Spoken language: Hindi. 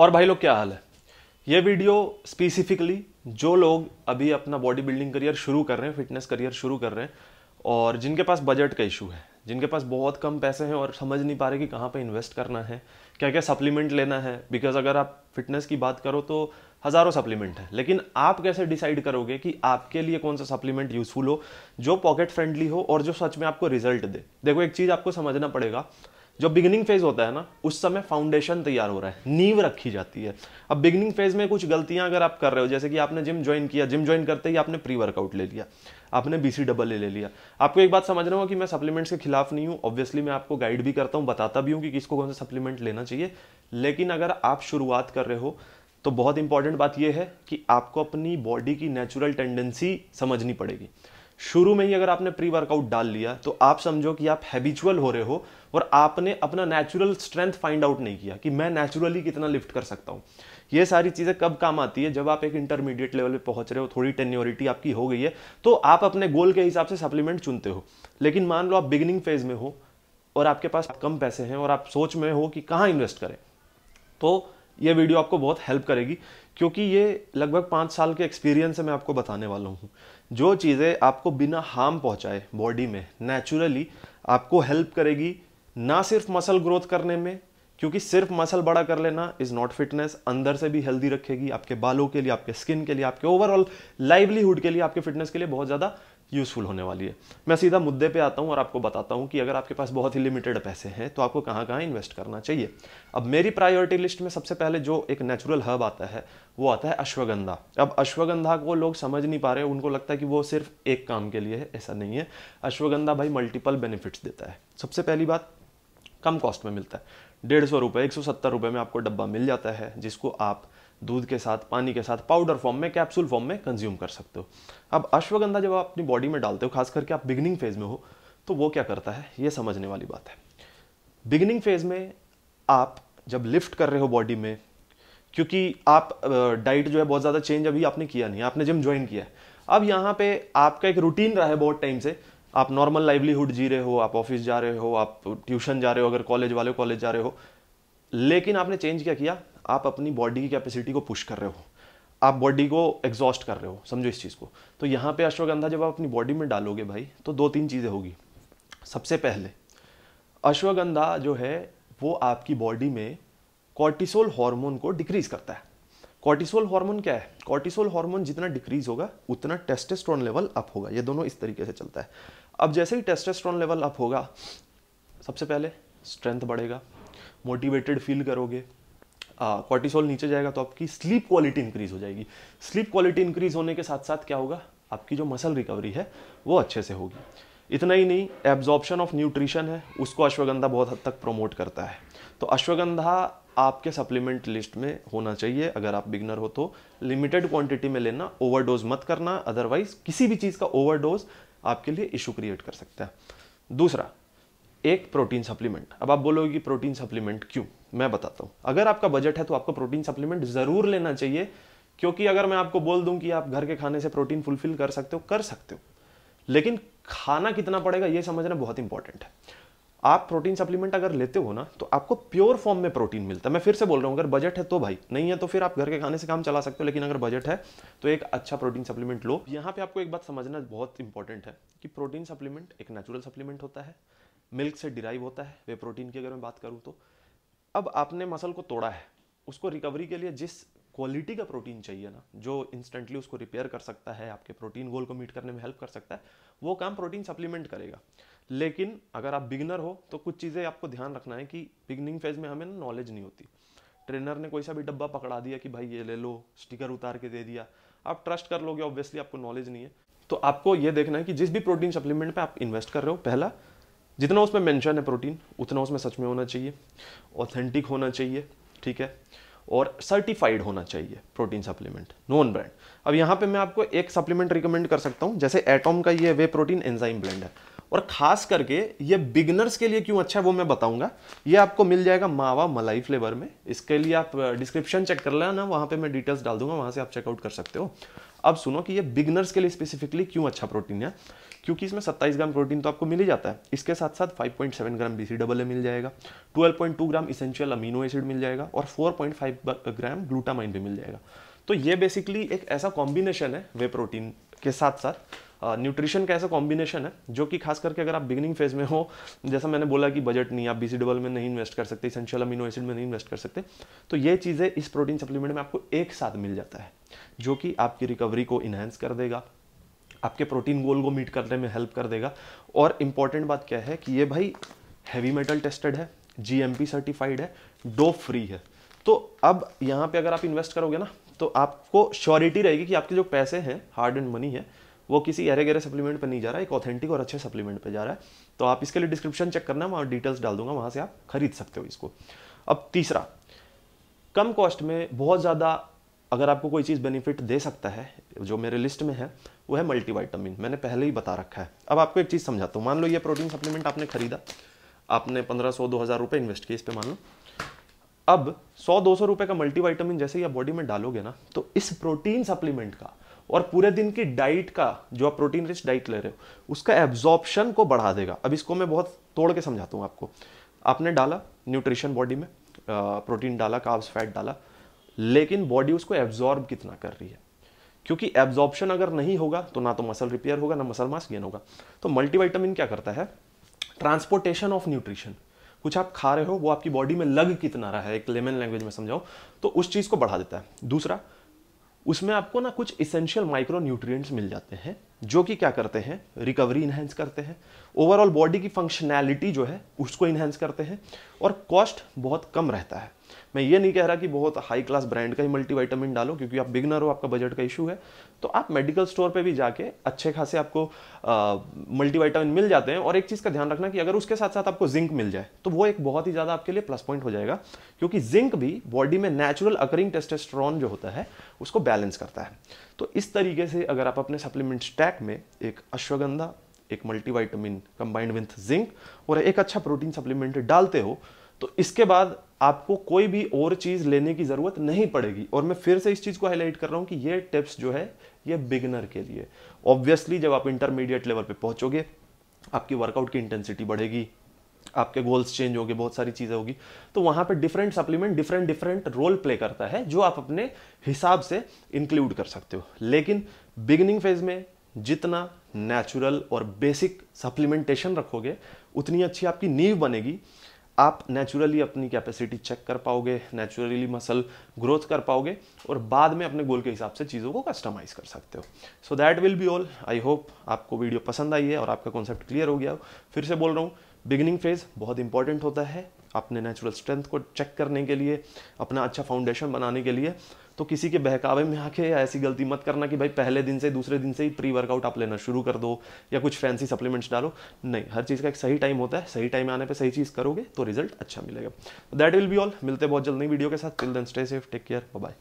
और भाई लोग क्या हाल है ये वीडियो स्पेसिफिकली जो लोग अभी अपना बॉडी बिल्डिंग करियर शुरू कर रहे हैं फिटनेस करियर शुरू कर रहे हैं और जिनके पास बजट का इशू है जिनके पास बहुत कम पैसे हैं और समझ नहीं पा रहे कि कहाँ पे इन्वेस्ट करना है क्या क्या सप्लीमेंट लेना है बिकॉज अगर आप फिटनेस की बात करो तो हज़ारों सप्लीमेंट हैं लेकिन आप कैसे डिसाइड करोगे कि आपके लिए कौन सा सप्लीमेंट यूज़फुल हो जो पॉकेट फ्रेंडली हो और जो सच में आपको रिजल्ट दे देखो एक चीज़ आपको समझना पड़ेगा जो बिगनिंग फेज होता है ना उस समय फाउंडेशन तैयार हो रहा है नींव रखी जाती है अब बिगनिंग फेज में कुछ गलतियां अगर आप कर रहे हो जैसे कि आपने जिम ज्वाइन किया जिम ज्वाइन करते ही आपने प्री वर्कआउट ले लिया आपने बी सी डबल ले लिया आपको एक बात समझना हूँ कि मैं सप्लीमेंट्स के खिलाफ नहीं हूँ ऑब्वियसली मैं आपको गाइड भी करता हूँ बताता भी हूँ कि किसको कौन सा सप्लीमेंट लेना चाहिए लेकिन अगर आप शुरुआत कर रहे हो तो बहुत इंपॉर्टेंट बात यह है कि आपको अपनी बॉडी की नेचुरल टेंडेंसी समझनी पड़ेगी शुरू में ही अगर आपने प्री वर्कआउट डाल लिया तो आप समझो कि आप हैबिचुअल हो रहे हो और आपने अपना नेचुरल स्ट्रेंथ फाइंड आउट नहीं किया कि मैं नेचुरली कितना लिफ्ट कर सकता हूँ ये सारी चीज़ें कब काम आती है जब आप एक इंटरमीडिएट लेवल पे पहुंच रहे हो थोड़ी टेन्योरिटी आपकी हो गई है तो आप अपने गोल के हिसाब से सप्लीमेंट चुनते हो लेकिन मान लो आप बिगिनिंग फेज में हो और आपके पास कम पैसे हैं और आप सोच में हो कि कहाँ इन्वेस्ट करें तो ये वीडियो आपको बहुत हेल्प करेगी क्योंकि ये लगभग पाँच साल के एक्सपीरियंस से मैं आपको बताने वाला हूँ जो चीज़ें आपको बिना हार्म पहुँचाए बॉडी में नेचुरली आपको हेल्प करेगी ना सिर्फ मसल ग्रोथ करने में क्योंकि सिर्फ मसल बड़ा कर लेना इज़ नॉट फिटनेस अंदर से भी हेल्दी रखेगी आपके बालों के लिए आपके स्किन के लिए आपके ओवरऑल लाइवलीहुड के लिए आपके फिटनेस के लिए बहुत ज़्यादा यूज़फुल होने वाली है मैं सीधा मुद्दे पे आता हूँ और आपको बताता हूँ कि अगर आपके पास बहुत ही लिमिटेड पैसे हैं तो आपको कहाँ कहाँ इन्वेस्ट करना चाहिए अब मेरी प्रायोरिटी लिस्ट में सबसे पहले जो एक नेचुरल हब आता है वो आता है अश्वगंधा अब अश्वगंधा को लोग समझ नहीं पा रहे उनको लगता है कि वो सिर्फ एक काम के लिए है ऐसा नहीं है अश्वगंधा भाई मल्टीपल बेनिफिट्स देता है सबसे पहली बात कम कॉस्ट में मिलता है डेढ़ सौ रुपये एक सौ सत्तर रुपये में आपको डब्बा मिल जाता है जिसको आप दूध के साथ पानी के साथ पाउडर फॉर्म में कैप्सूल फॉर्म में कंज्यूम कर सकते हो अब अश्वगंधा जब आप अपनी बॉडी में डालते हो खास करके आप बिगनिंग फेज़ में हो तो वो क्या करता है ये समझने वाली बात है बिगनिंग फेज़ में आप जब लिफ्ट कर रहे हो बॉडी में क्योंकि आप डाइट जो है बहुत ज़्यादा चेंज अभी आपने किया नहीं आपने जिम ज्वाइन किया है अब यहाँ पे आपका एक रूटीन रहा है बहुत टाइम से आप नॉर्मल लाइवलीहुड जी रहे हो आप ऑफिस जा रहे हो आप ट्यूशन जा रहे हो अगर कॉलेज वाले कॉलेज जा रहे हो लेकिन आपने चेंज क्या किया आप अपनी बॉडी की कैपेसिटी को पुश कर रहे हो आप बॉडी को एग्जॉस्ट कर रहे हो समझो इस चीज़ को तो यहाँ पे अश्वगंधा जब आप अपनी बॉडी में डालोगे भाई तो दो तीन चीज़ें होगी सबसे पहले अश्वगंधा जो है वो आपकी बॉडी में कॉर्टिसोल हार्मोन को डिक्रीज करता है कॉर्टिसोल हार्मोन क्या है कॉर्टिसोल हार्मोन जितना डिक्रीज होगा उतना टेस्टेस्ट्रॉन लेवल अप होगा ये दोनों इस तरीके से चलता है अब जैसे ही टेस्टेस्ट्रॉन लेवल अप होगा सबसे पहले स्ट्रेंथ बढ़ेगा मोटिवेटेड फील करोगे कॉर्टिसोल नीचे जाएगा तो आपकी स्लीप क्वालिटी इंक्रीज हो जाएगी स्लीप क्वालिटी इंक्रीज होने के साथ साथ क्या होगा आपकी जो मसल रिकवरी है वो अच्छे से होगी इतना ही नहीं एब्जॉर्प्शन ऑफ न्यूट्रिशन है उसको अश्वगंधा बहुत हद तक प्रमोट करता है तो अश्वगंधा आपके सप्लीमेंट लिस्ट में होना चाहिए अगर आप बिगनर हो तो लिमिटेड क्वांटिटी में लेना ओवरडोज मत करना अदरवाइज किसी भी चीज़ का ओवरडोज आपके लिए इशू क्रिएट कर सकता है दूसरा एक प्रोटीन सप्लीमेंट अब आप बोलोगे कि प्रोटीन सप्लीमेंट क्यों मैं बताता हूं अगर आपका बजट है तो आपको प्रोटीन सप्लीमेंट ज़रूर लेना चाहिए क्योंकि अगर मैं आपको बोल दूं कि आप घर के खाने से प्रोटीन फुलफिल कर सकते हो कर सकते हो लेकिन खाना कितना पड़ेगा यह समझना बहुत इंपॉर्टेंट है आप प्रोटीन सप्लीमेंट अगर लेते हो ना तो आपको प्योर फॉर्म में प्रोटीन मिलता है मैं फिर से बोल रहा हूँ अगर बजट है तो भाई नहीं है तो फिर आप घर के खाने से काम चला सकते हो लेकिन अगर बजट है तो एक अच्छा प्रोटीन सप्लीमेंट लो यहाँ पे आपको एक बात समझना बहुत इंपॉर्टेंट है कि प्रोटीन सप्लीमेंट एक नेचुरल सप्लीमेंट होता है मिल्क से डिराइव होता है वे प्रोटीन की अगर मैं बात करूँ तो अब आपने मसल को तोड़ा है उसको रिकवरी के लिए जिस क्वालिटी का प्रोटीन चाहिए ना जो इंस्टेंटली उसको रिपेयर कर सकता है आपके प्रोटीन गोल को मीट करने में हेल्प कर सकता है वो काम प्रोटीन सप्लीमेंट करेगा लेकिन अगर आप बिगनर हो तो कुछ चीज़ें आपको ध्यान रखना है कि बिगनिंग फेज में हमें ना नॉलेज नहीं होती ट्रेनर ने कोई सा भी डब्बा पकड़ा दिया कि भाई ये ले लो स्टिकर उतार के दे दिया आप ट्रस्ट कर लोगे ऑब्वियसली आपको नॉलेज नहीं है तो आपको ये देखना है कि जिस भी प्रोटीन सप्लीमेंट पे आप इन्वेस्ट कर रहे हो पहला जितना उसमें मेंशन है प्रोटीन उतना उसमें सच में होना चाहिए ऑथेंटिक होना चाहिए ठीक है और सर्टिफाइड होना चाहिए प्रोटीन सप्लीमेंट नॉन ब्रांड अब यहाँ पे मैं आपको एक सप्लीमेंट रिकमेंड कर सकता हूँ जैसे एटोम का ये वे प्रोटीन एंजाइम ब्लेंड है और खास करके ये बिगनर्स के लिए क्यों अच्छा है वो मैं बताऊंगा ये आपको मिल जाएगा मावा मलाई फ्लेवर में इसके लिए आप डिस्क्रिप्शन uh, चेक कर लेना वहाँ पे मैं डिटेल्स डाल दूंगा वहाँ से आप चेकआउट कर सकते हो अब सुनो कि ये बिगनर्स के लिए स्पेसिफिकली क्यों अच्छा प्रोटीन है क्योंकि इसमें 27 ग्राम प्रोटीन तो आपको मिल ही जाता है इसके साथ साथ 5.7 ग्राम बी सी डबल ए मिल जाएगा 12.2 ग्राम इसेंशियल अमीनो एसिड मिल जाएगा और 4.5 ग्राम ग्लूटामाइन भी मिल जाएगा तो ये बेसिकली एक ऐसा कॉम्बिनेशन है वे प्रोटीन के साथ साथ न्यूट्रिशन का ऐसा कॉम्बिनेशन है जो कि खास करके अगर आप बिगिनिंग फेज में हो जैसा मैंने बोला कि बजट नहीं आप बी डबल में नहीं इन्वेस्ट कर सकते इसेंशियल अमीनो एसिड में नहीं इन्वेस्ट कर सकते तो ये चीज़ें इस प्रोटीन सप्लीमेंट में आपको एक साथ मिल जाता है जो कि आपकी रिकवरी को इन्हेंस कर देगा आपके प्रोटीन गोल को मीट करने में हेल्प कर देगा और इम्पॉर्टेंट बात क्या है कि ये भाई हैवी मेटल टेस्टेड है जी सर्टिफाइड है डो फ्री है तो अब यहाँ पे अगर आप इन्वेस्ट करोगे ना तो आपको श्योरिटी रहेगी कि आपके जो पैसे हैं हार्ड एंड मनी है वो किसी अरे गहरे सप्लीमेंट पर नहीं जा रहा है एक ऑथेंटिक और अच्छे सप्लीमेंट पर जा रहा है तो आप इसके लिए डिस्क्रिप्शन चेक करना वहाँ डिटेल्स डाल दूंगा वहाँ से आप खरीद सकते हो इसको अब तीसरा कम कॉस्ट में बहुत ज़्यादा अगर आपको कोई चीज़ बेनिफिट दे सकता है जो मेरे लिस्ट में है वो है मल्टीवाइटामिन मैंने पहले ही बता रखा है अब आपको एक चीज़ समझाता हूँ मान लो ये प्रोटीन सप्लीमेंट आपने खरीदा आपने पंद्रह सौ दो हज़ार रुपये इन्वेस्ट किए इस पर मान लो अब सौ दो सौ रुपये का मल्टीवाइटामिन जैसे ही आप बॉडी में डालोगे ना तो इस प्रोटीन सप्लीमेंट का और पूरे दिन की डाइट का जो आप प्रोटीन रिच डाइट ले रहे हो उसका एब्जॉर्प्शन को बढ़ा देगा अब इसको मैं बहुत तोड़ के समझाता हूँ आपको आपने डाला न्यूट्रिशन बॉडी में प्रोटीन डाला काब्स फैट डाला लेकिन बॉडी उसको एब्जॉर्ब कितना कर रही है क्योंकि एब्जॉर्प्शन अगर नहीं होगा तो ना तो मसल रिपेयर होगा ना मसल मास गेन होगा तो मल्टीवाइटामिन क्या करता है ट्रांसपोर्टेशन ऑफ न्यूट्रिशन कुछ आप खा रहे हो वो आपकी बॉडी में लग कितना रहा है एक लेमन लैंग्वेज में समझाओ तो उस चीज़ को बढ़ा देता है दूसरा उसमें आपको ना कुछ इसेंशियल माइक्रो न्यूट्रिएंट्स मिल जाते हैं जो कि क्या करते हैं रिकवरी इन्हेंस करते हैं ओवरऑल बॉडी की फंक्शनैलिटी जो है उसको इन्हेंस करते हैं और कॉस्ट बहुत कम रहता है मैं ये नहीं कह रहा कि बहुत हाई क्लास ब्रांड का ही मल्टी डालो क्योंकि आप बिगनर हो आपका बजट का इशू है तो आप मेडिकल स्टोर पर भी जाके अच्छे खासे आपको मल्टी मिल जाते हैं और एक चीज़ का ध्यान रखना कि अगर उसके साथ साथ आपको जिंक मिल जाए तो वो एक बहुत ही ज़्यादा आपके लिए प्लस पॉइंट हो जाएगा क्योंकि जिंक भी बॉडी में नेचुरल अकरिंग टेस्टेस्ट्रॉन जो होता है उसको बैलेंस करता है तो इस तरीके से अगर आप अपने सप्लीमेंट स्टैक में एक अश्वगंधा एक मल्टीवाइटमिन कंबाइंड विथ जिंक और एक अच्छा प्रोटीन सप्लीमेंट डालते हो तो इसके बाद आपको कोई भी और चीज़ लेने की ज़रूरत नहीं पड़ेगी और मैं फिर से इस चीज़ को हाईलाइट कर रहा हूं कि ये टिप्स जो है ये बिगनर के लिए ऑब्वियसली जब आप इंटरमीडिएट लेवल पे पहुंचोगे आपकी वर्कआउट की इंटेंसिटी बढ़ेगी आपके गोल्स चेंज होंगे बहुत सारी चीज़ें होगी तो वहां पे different supplement different different role play करता है जो आप अपने हिसाब से इंक्लूड कर सकते हो लेकिन बिगिनिंग फेज में जितना नेचुरल और बेसिक सप्लीमेंटेशन रखोगे उतनी अच्छी आपकी नींव बनेगी आप नेचुरली अपनी कैपेसिटी चेक कर पाओगे नेचुरली मसल ग्रोथ कर पाओगे और बाद में अपने गोल के हिसाब से चीज़ों को कस्टमाइज़ कर सकते हो so that will be all I hope आपको वीडियो पसंद आई है और आपका कॉन्सेप्ट क्लियर हो गया हो फिर से बोल रहा हूँ बिगिनिंग फेज़ बहुत इंपॉर्टेंट होता है अपने नेचुरल स्ट्रेंथ को चेक करने के लिए अपना अच्छा फाउंडेशन बनाने के लिए तो किसी के बहकावे में आके ऐसी गलती मत करना कि भाई पहले दिन से दूसरे दिन से ही प्री वर्कआउट आप लेना शुरू कर दो या कुछ फैंसी सप्लीमेंट्स डालो नहीं हर चीज़ का एक सही टाइम होता है सही टाइम आने पर सही चीज़ करोगे तो रिजल्ट अच्छा मिलेगा दैट विल बी ऑल मिलते बहुत जल्द नई वीडियो के साथ till then stay safe take care bye